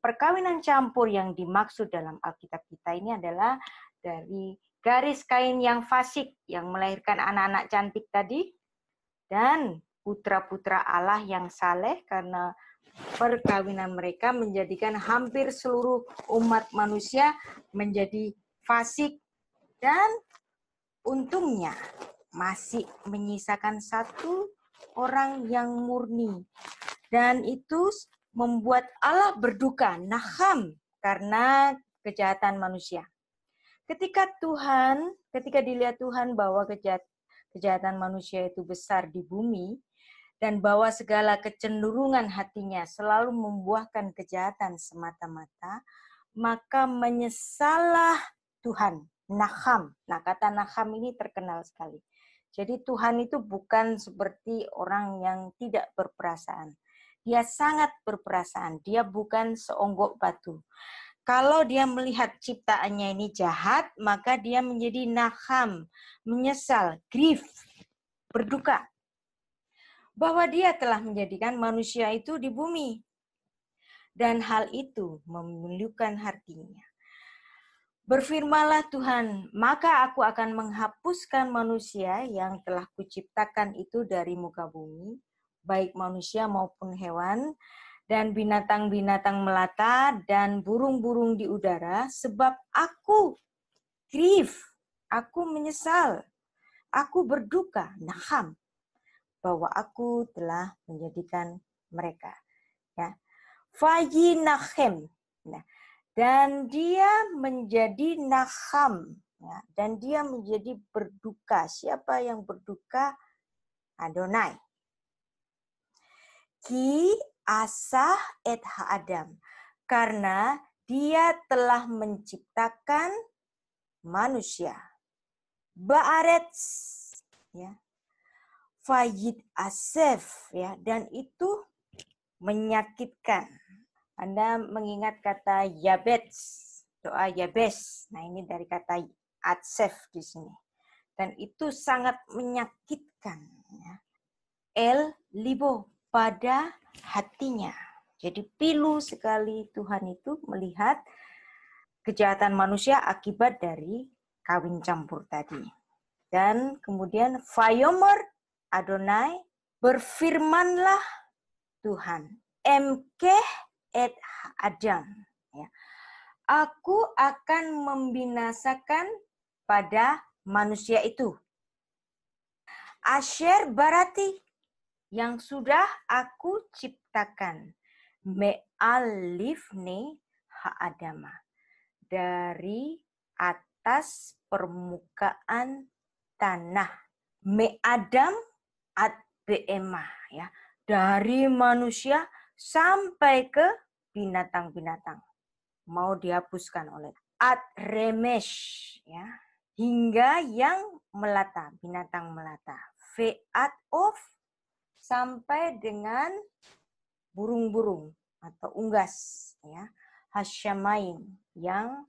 perkawinan campur yang dimaksud dalam Alkitab kita ini adalah dari garis kain yang fasik yang melahirkan anak-anak cantik tadi dan putra-putra Allah yang saleh karena perkawinan mereka menjadikan hampir seluruh umat manusia menjadi fasik dan untungnya masih menyisakan satu orang yang murni dan itu membuat Allah berduka, naham, karena kejahatan manusia. Ketika Tuhan, ketika dilihat Tuhan bahwa kejahatan manusia itu besar di bumi, dan bahwa segala kecenderungan hatinya selalu membuahkan kejahatan semata-mata, maka menyesalah Tuhan, naham. Nah, kata naham ini terkenal sekali. Jadi Tuhan itu bukan seperti orang yang tidak berperasaan dia sangat berperasaan. Dia bukan seonggok batu. Kalau dia melihat ciptaannya ini jahat, maka dia menjadi naham, menyesal, grief, berduka. Bahwa dia telah menjadikan manusia itu di bumi. Dan hal itu memilukan hatinya. Berfirmanlah Tuhan, maka aku akan menghapuskan manusia yang telah kuciptakan itu dari muka bumi, baik manusia maupun hewan, dan binatang-binatang melata dan burung-burung di udara, sebab aku grief, aku menyesal, aku berduka, naham, bahwa aku telah menjadikan mereka. Ya. Fayi nahem. Nah, ya. dan dia menjadi naham. Ya, dan dia menjadi berduka. Siapa yang berduka? Adonai ki asah et Adam Karena dia telah menciptakan manusia. Baarets. Ya. Fayid asef. Ya. Dan itu menyakitkan. Anda mengingat kata yabets, doa yabes. Nah, ini dari kata atsef di sini. Dan itu sangat menyakitkan. Ya. El libo, pada hatinya. Jadi pilu sekali Tuhan itu melihat kejahatan manusia akibat dari kawin campur tadi. Dan kemudian Fayomer Adonai berfirmanlah Tuhan. Emkeh et Adam. Ya. Aku akan membinasakan pada manusia itu. Asher barati yang sudah aku ciptakan. me alif ha ha'adama. Dari atas permukaan tanah. Me'adam ad be'emah. Ya. Dari manusia sampai ke binatang-binatang. Mau dihapuskan oleh ad remesh. Ya. Hingga yang melata, binatang melata. Fe'at of sampai dengan burung-burung atau unggas ya hasyamain yang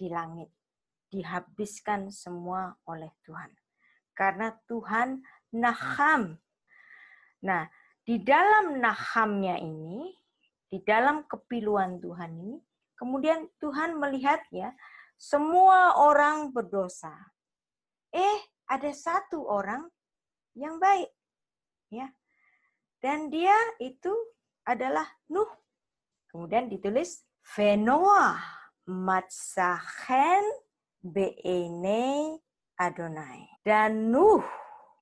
di langit dihabiskan semua oleh Tuhan karena Tuhan naham nah di dalam nahamnya ini di dalam kepiluan Tuhan ini kemudian Tuhan melihat ya semua orang berdosa eh ada satu orang yang baik ya. Dan dia itu adalah Nuh. Kemudian ditulis Venoa Matsahen bene Adonai. Dan Nuh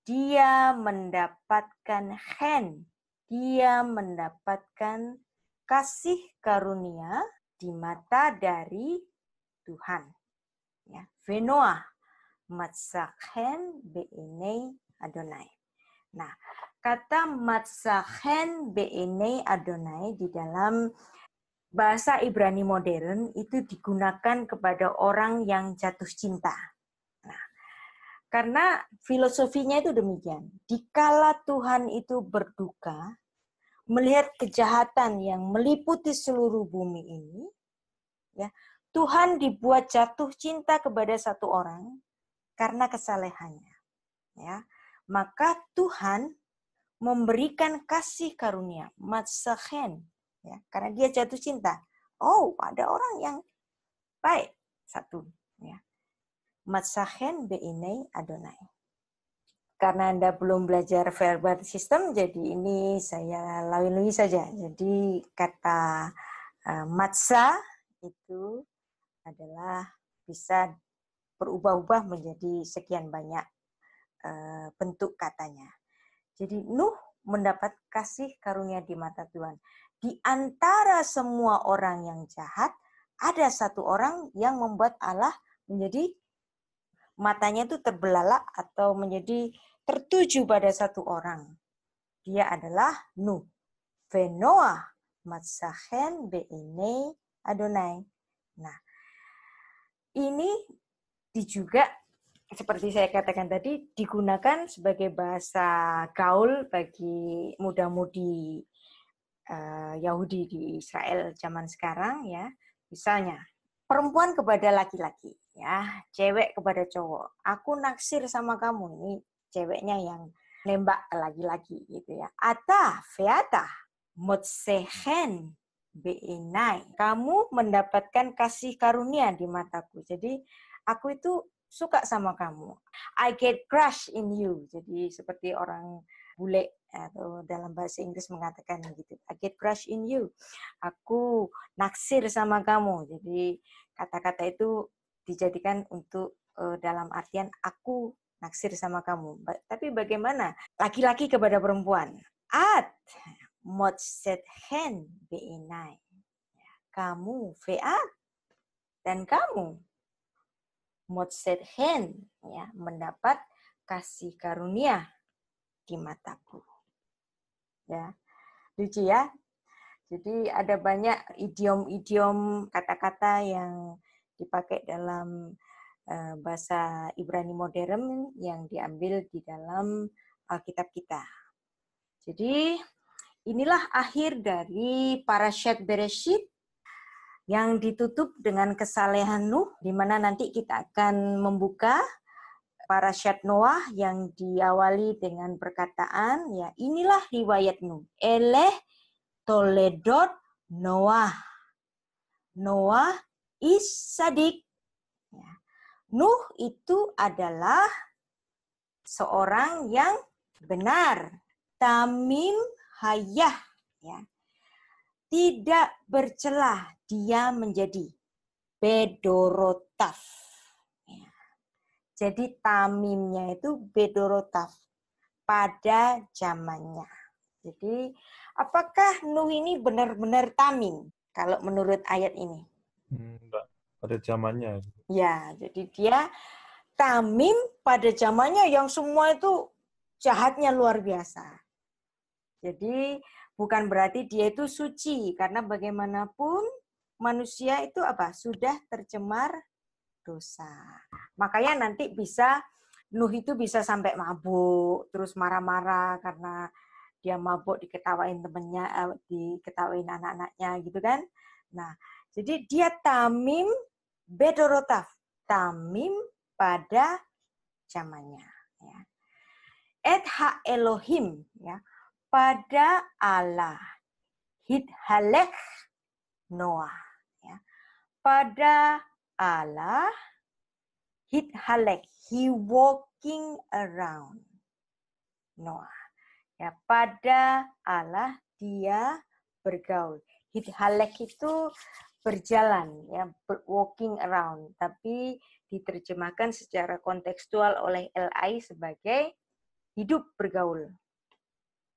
dia mendapatkan hen, dia mendapatkan kasih karunia di mata dari Tuhan. Ya, Venoa matsahen bene Adonai. Nah, kata matsahen bene adonai di dalam bahasa Ibrani modern itu digunakan kepada orang yang jatuh cinta. Nah, karena filosofinya itu demikian. Dikala Tuhan itu berduka, melihat kejahatan yang meliputi seluruh bumi ini, ya Tuhan dibuat jatuh cinta kepada satu orang karena kesalehannya. Ya, maka Tuhan memberikan kasih karunia, matsehen, ya, karena dia jatuh cinta. Oh, ada orang yang baik satu, ya. Matsehen beinai adonai. Karena Anda belum belajar verbal system, jadi ini saya lalui saja. Jadi kata uh, matsa itu adalah bisa berubah-ubah menjadi sekian banyak Eh, bentuk katanya. Jadi Nuh mendapat kasih karunia di mata Tuhan. Di antara semua orang yang jahat, ada satu orang yang membuat Allah menjadi matanya itu terbelalak atau menjadi tertuju pada satu orang. Dia adalah Nuh. Venoah matsahen beine Adonai. Nah, ini juga seperti saya katakan tadi digunakan sebagai bahasa gaul bagi muda-mudi uh, Yahudi di Israel zaman sekarang ya. Misalnya perempuan kepada laki-laki ya, cewek kepada cowok. Aku naksir sama kamu ini, ceweknya yang nembak laki-laki gitu ya. Ata feata motsehen beinai. Kamu mendapatkan kasih karunia di mataku. Jadi aku itu suka sama kamu. I get crush in you. Jadi seperti orang bule atau dalam bahasa Inggris mengatakan gitu. I get crush in you. Aku naksir sama kamu. Jadi kata-kata itu dijadikan untuk uh, dalam artian aku naksir sama kamu. Ba tapi bagaimana laki-laki kepada perempuan? At mod set hand be Kamu va dan kamu hen ya mendapat kasih karunia di mataku ya lucu ya jadi ada banyak idiom-idiom kata-kata yang dipakai dalam eh, bahasa Ibrani modern yang diambil di dalam Alkitab kita. Jadi inilah akhir dari Parashat Bereshit yang ditutup dengan kesalehan Nuh, di mana nanti kita akan membuka para syat Noah yang diawali dengan perkataan, ya inilah riwayat Nuh. Eleh toledot Noah. Noah is sadik. Ya. Nuh itu adalah seorang yang benar. Tamim hayah. Ya tidak bercelah dia menjadi bedorotaf. Ya. Jadi tamimnya itu bedorotaf pada zamannya. Jadi apakah Nuh ini benar-benar tamim kalau menurut ayat ini? Enggak, pada zamannya. Ya, jadi dia tamim pada zamannya yang semua itu jahatnya luar biasa. Jadi bukan berarti dia itu suci karena bagaimanapun manusia itu apa? Sudah tercemar dosa. Makanya nanti bisa Nuh itu bisa sampai mabuk, terus marah-marah karena dia mabuk diketawain temennya, eh, diketawain anak-anaknya gitu kan. Nah, jadi dia tamim bedorotaf, tamim pada zamannya. Ya. Et ha Elohim, ya kepada Allah. hidhalek Noah. Ya. Pada Allah, hidhalek, he walking around. Noah. Ya, pada Allah dia bergaul. Hidhalek itu berjalan, ya, walking around. Tapi diterjemahkan secara kontekstual oleh LI sebagai hidup bergaul.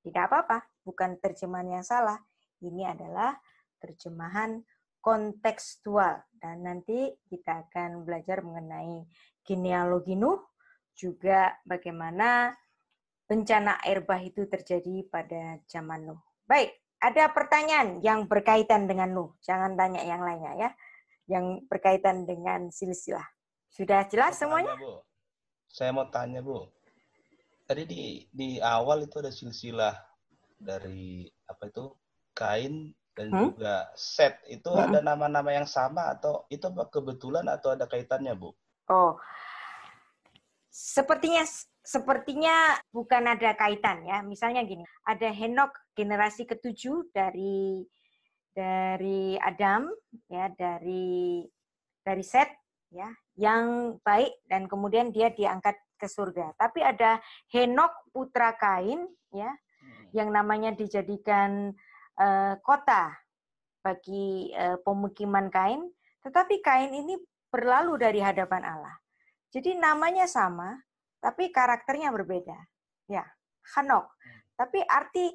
Tidak ya, apa-apa, bukan terjemahan yang salah. Ini adalah terjemahan kontekstual. Dan nanti kita akan belajar mengenai genealogi Nuh, juga bagaimana bencana air bah itu terjadi pada zaman Nuh. Baik, ada pertanyaan yang berkaitan dengan Nuh. Jangan tanya yang lainnya ya. Yang berkaitan dengan silsilah. Sudah jelas semuanya? Saya mau tanya, Bu tadi di di awal itu ada silsilah dari apa itu kain dan hmm? juga set itu hmm? ada nama-nama yang sama atau itu kebetulan atau ada kaitannya bu? Oh, sepertinya sepertinya bukan ada kaitan ya. Misalnya gini, ada Henok generasi ketujuh dari dari Adam ya dari dari Set ya yang baik dan kemudian dia diangkat ke surga. Tapi ada Henok putra Kain ya hmm. yang namanya dijadikan uh, kota bagi uh, pemukiman Kain, tetapi Kain ini berlalu dari hadapan Allah. Jadi namanya sama tapi karakternya berbeda. Ya, Henok. Hmm. Tapi arti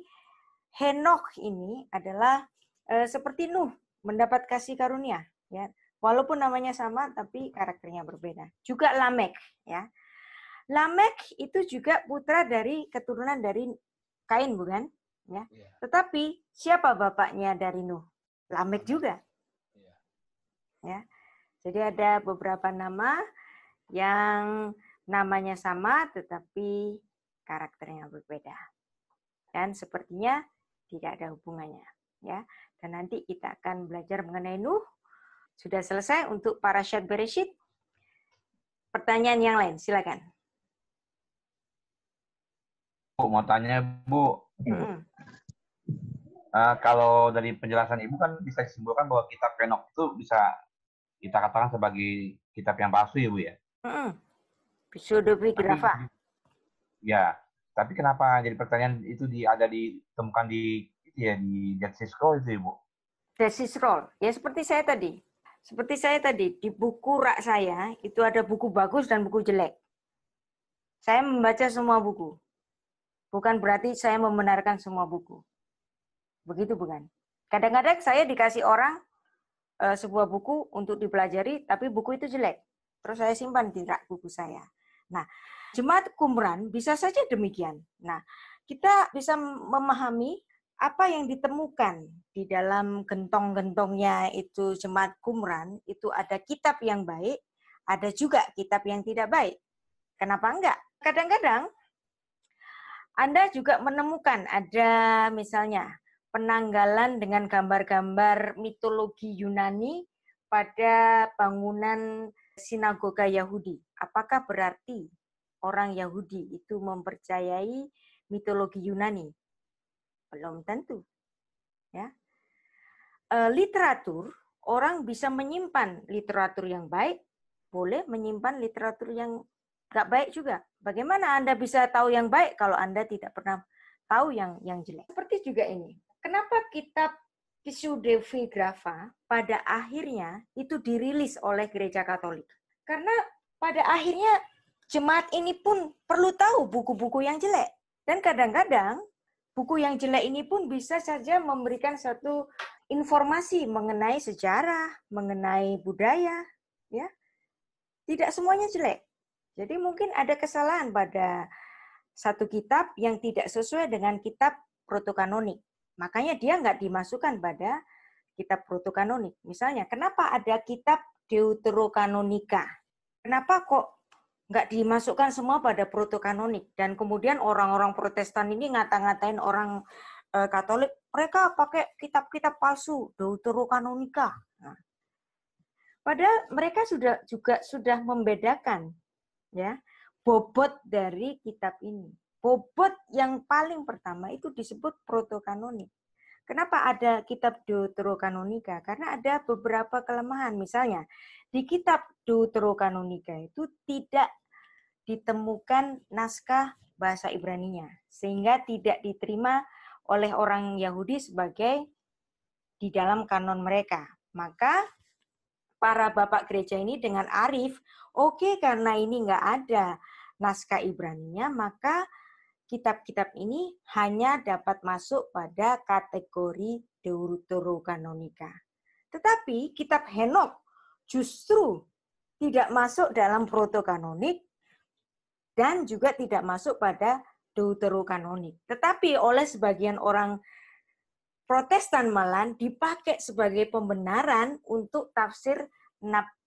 Henok ini adalah uh, seperti Nuh mendapat kasih karunia ya. Walaupun namanya sama tapi karakternya berbeda. Juga Lamek ya. Lamek itu juga putra dari keturunan dari Kain, bukan? Ya. Iya. Tetapi siapa bapaknya dari Nuh? Lamek juga. Iya. Ya. Jadi ada beberapa nama yang namanya sama tetapi karakternya berbeda. Dan sepertinya tidak ada hubungannya, ya. Dan nanti kita akan belajar mengenai Nuh. Sudah selesai untuk para syad Bereshit. Pertanyaan yang lain, silakan. Bu, mau tanya Bu, mm. uh, kalau dari penjelasan Ibu kan bisa disimpulkan bahwa kitab Enoch itu bisa kita katakan sebagai kitab yang palsu ya Bu ya? Mm. apa Ya, tapi kenapa jadi pertanyaan itu di, ada ditemukan di itu ya di Dead Sea Scroll itu Ibu? Ya, Dead Scroll, ya seperti saya tadi. Seperti saya tadi, di buku rak saya itu ada buku bagus dan buku jelek. Saya membaca semua buku Bukan berarti saya membenarkan semua buku. Begitu bukan? Kadang-kadang saya dikasih orang e, sebuah buku untuk dipelajari, tapi buku itu jelek. Terus saya simpan di rak buku saya. Nah, jemaat kumran bisa saja demikian. Nah, kita bisa memahami apa yang ditemukan di dalam gentong-gentongnya itu jemaat kumran, itu ada kitab yang baik, ada juga kitab yang tidak baik. Kenapa enggak? Kadang-kadang anda juga menemukan ada misalnya penanggalan dengan gambar-gambar mitologi Yunani pada bangunan sinagoga Yahudi. Apakah berarti orang Yahudi itu mempercayai mitologi Yunani? Belum tentu. Ya. E, literatur, orang bisa menyimpan literatur yang baik, boleh menyimpan literatur yang nggak baik juga. Bagaimana Anda bisa tahu yang baik kalau Anda tidak pernah tahu yang yang jelek? Seperti juga ini. Kenapa kitab Pseudevi grava pada akhirnya itu dirilis oleh gereja Katolik? Karena pada akhirnya jemaat ini pun perlu tahu buku-buku yang jelek. Dan kadang-kadang buku yang jelek ini pun bisa saja memberikan satu informasi mengenai sejarah, mengenai budaya, ya. Tidak semuanya jelek. Jadi mungkin ada kesalahan pada satu kitab yang tidak sesuai dengan kitab protokanonik. Makanya dia nggak dimasukkan pada kitab protokanonik. Misalnya, kenapa ada kitab deuterokanonika? Kenapa kok nggak dimasukkan semua pada protokanonik? Dan kemudian orang-orang protestan ini ngata-ngatain orang e, katolik, mereka pakai kitab-kitab palsu, deuterokanonika. Nah, padahal mereka sudah juga sudah membedakan ya bobot dari kitab ini. Bobot yang paling pertama itu disebut proto kanonik. Kenapa ada kitab Deuterokanonika? Karena ada beberapa kelemahan. Misalnya, di kitab Deuterokanonika itu tidak ditemukan naskah bahasa Ibraninya, sehingga tidak diterima oleh orang Yahudi sebagai di dalam kanon mereka. Maka para bapak gereja ini dengan arif, oke okay, karena ini nggak ada naskah Ibrani-nya, maka kitab-kitab ini hanya dapat masuk pada kategori Deuterokanonika. Tetapi kitab Henok justru tidak masuk dalam protokanonik dan juga tidak masuk pada deuterokanonik. Tetapi oleh sebagian orang Protestan malan dipakai sebagai pembenaran untuk tafsir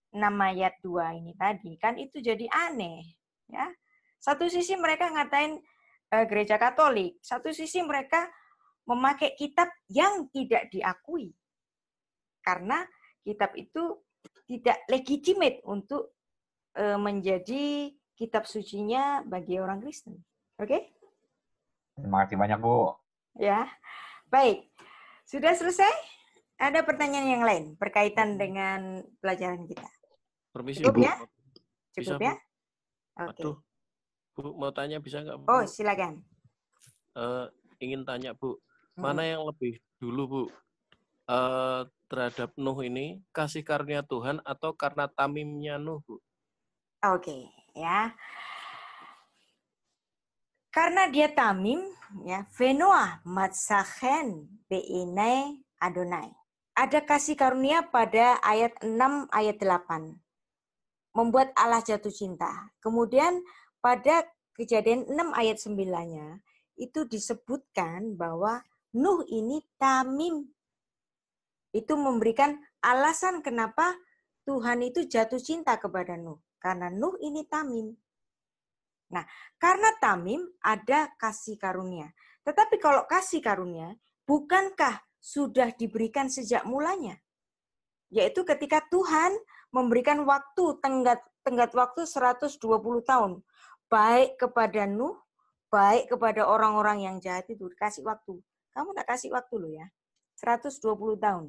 nama ayat dua ini tadi. Kan itu jadi aneh. ya. Satu sisi mereka ngatain e, gereja katolik, satu sisi mereka memakai kitab yang tidak diakui. Karena kitab itu tidak legitimate untuk e, menjadi kitab sucinya bagi orang Kristen. Oke? Okay? Terima kasih banyak, Bu. Ya. Baik. Sudah selesai? Ada pertanyaan yang lain berkaitan dengan pelajaran kita? Permisi, Cukup Bu. ya? Cukup bisa, ya? Oke. Okay. Aduh, Bu, mau tanya bisa nggak? Bu? Oh, silakan. Uh, ingin tanya, Bu. Hmm. Mana yang lebih dulu, Bu? Uh, terhadap Nuh ini, kasih karunia Tuhan atau karena tamimnya Nuh, Bu? Oke, okay, ya. Karena dia tamim, ya venua matsahen beinai adonai. Ada kasih karunia pada ayat 6 ayat 8. Membuat Allah jatuh cinta. Kemudian pada kejadian 6 ayat 9-nya itu disebutkan bahwa Nuh ini tamim. Itu memberikan alasan kenapa Tuhan itu jatuh cinta kepada Nuh. Karena Nuh ini tamim. Nah, karena tamim ada kasih karunia. Tetapi kalau kasih karunia, bukankah sudah diberikan sejak mulanya? Yaitu ketika Tuhan memberikan waktu, tenggat, tenggat waktu 120 tahun. Baik kepada Nuh, baik kepada orang-orang yang jahat itu, kasih waktu. Kamu tak kasih waktu loh ya. 120 tahun.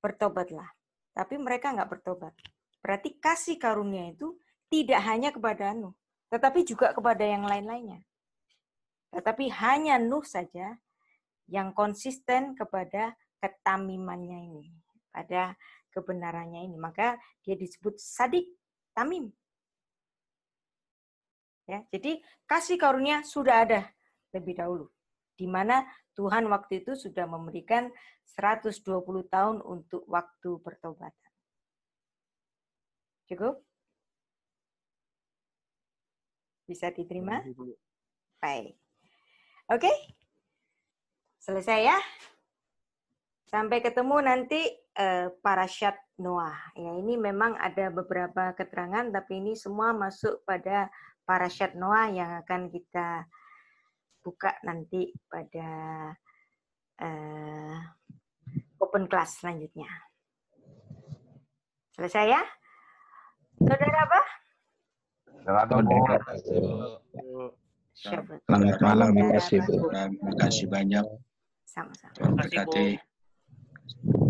Bertobatlah. Tapi mereka nggak bertobat. Berarti kasih karunia itu tidak hanya kepada Nuh, tetapi juga kepada yang lain-lainnya. Tetapi hanya Nuh saja yang konsisten kepada ketamimannya ini, pada kebenarannya ini. Maka dia disebut sadik, tamim. Ya, jadi kasih karunia sudah ada lebih dahulu. Di mana Tuhan waktu itu sudah memberikan 120 tahun untuk waktu pertobatan. Cukup? Bisa diterima? Baik. Oke. Okay? Selesai ya. Sampai ketemu nanti para eh, parasyat Noah. Ya, ini memang ada beberapa keterangan tapi ini semua masuk pada para parasyat Noah yang akan kita buka nanti pada eh, open class selanjutnya. Selesai ya? Saudara apa? Selamat malam. Selamat malam, terima kasih Bu. Terima kasih banyak. Sama-sama. Terima kasih.